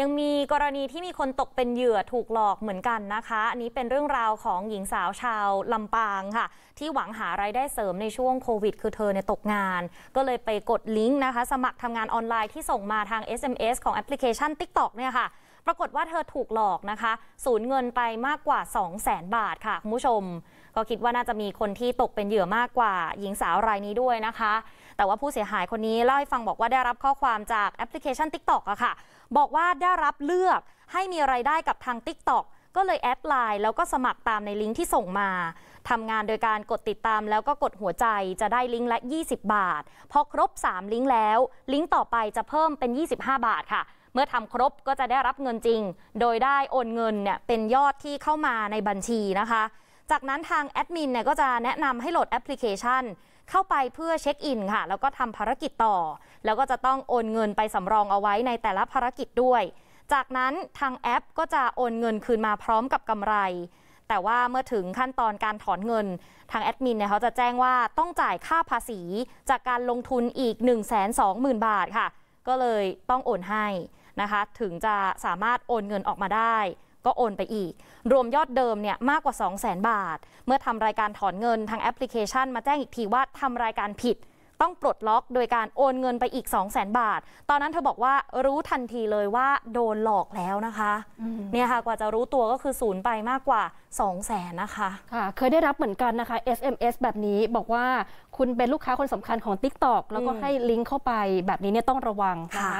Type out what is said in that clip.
ยังมีกรณีที่มีคนตกเป็นเหยื่อถูกหลอกเหมือนกันนะคะ อันนี้เป็นเรื่องราวของหญิงสาวชาวลำปางค่ะ ที่หวังหาไรายได้เสริมในช่วงโควิดคือเธอเนี่ยตกงาน ก็เลยไปกดลิงก์นะคะสมัครทำงานออนไลน์ที่ส่งมาทาง SMS ของแอปพลิเคชัน TikTok เนี่ยค่ะ ปรากฏว่าเธอถูกหลอกนะคะ สูญเงินไปมากกว่า 2 0 0แสนบาทค่ะคุณผู้ชม ก็คิดว่าน่าจะมีคนที่ตกเป็นเหยื่อมากกว่า หญิงสาวรายนี้ด้วยนะคะ แต่ว่าผู้เสียหายคนนี้เล่าให้ฟังบอกว่าได้รับข้อความจากแอปพลิเคชัน TikTok อะค่ะบอกว่าได้รับเลือกให้มีไรายได้กับทาง t i k t o กก็เลยแอดไลน์แล้วก็สมัครตามในลิงก์ที่ส่งมาทำงานโดยการกดติดตามแล้วก็กดหัวใจจะได้ลิงก์ละ 20 บาท พอครบ 3 ลิงก์แล้วลิงก์ต่อไปจะเพิ่มเป็น 25 บาทค่ะ เมื่อทำครบก็จะได้รับเงินจริง โดยได้โอนเงินเนี่ยเป็นยอดที่เข้ามาในบัญชีนะคะ จากนั้นทางแอดมินเนี่ยก็จะแนะนำให้โหลดแอปพลิเคชันเข้าไปเพื่อเช็คอินค่ะแล้วก็ทำภารกิจต่อ แล้วก็จะต้องโอนเงินไปสำรองเอาไว้ในแต่ละภารกิจด้วย จากนั้นทางแอปก็จะโอนเงินคืนมาพร้อมกับกำไร แต่ว่าเมื่อถึงขั้นตอนการถอนเงินทางแอดมินเนี่ยเขาจะแจ้งว่าต้องจ่ายค่าภาษีจากการลงทุนอีก 1 2 0 0 0 0 บาทค่ะ ก็เลยต้องโอนให้นะคะถึงจะสามารถโอนเงินออกมาได้ก็โอนไปอีก รวมยอดเดิมเนี่ยมากกว่า 2 0 0แสนบาท เมื่อทำรายการถอนเงินทางแอปพลิเคชัน มาแจ้งอีกทีว่าทำรายการผิด ต้องปลดล็อกโดยการโอนเงินไปอีก 2 0 0แสนบาท ตอนนั้นเธอบอกว่ารู้ทันทีเลยว่าโดนหลอกแล้วนะคะเนี่ยค่ะกว่าจะรู้ตัวก็คือศูนย์ไปมากกว่า 2 0 0แสนนะคะค่ะเคยได้รับเหมือนกันนะคะ SMS แบบนี้บอกว่าคุณเป็นลูกค้าคนสำคัญของ TikTok แล้วก็ให้ลิงก์เข้าไปแบบนี้เนี่ยต้องระวังค่ะ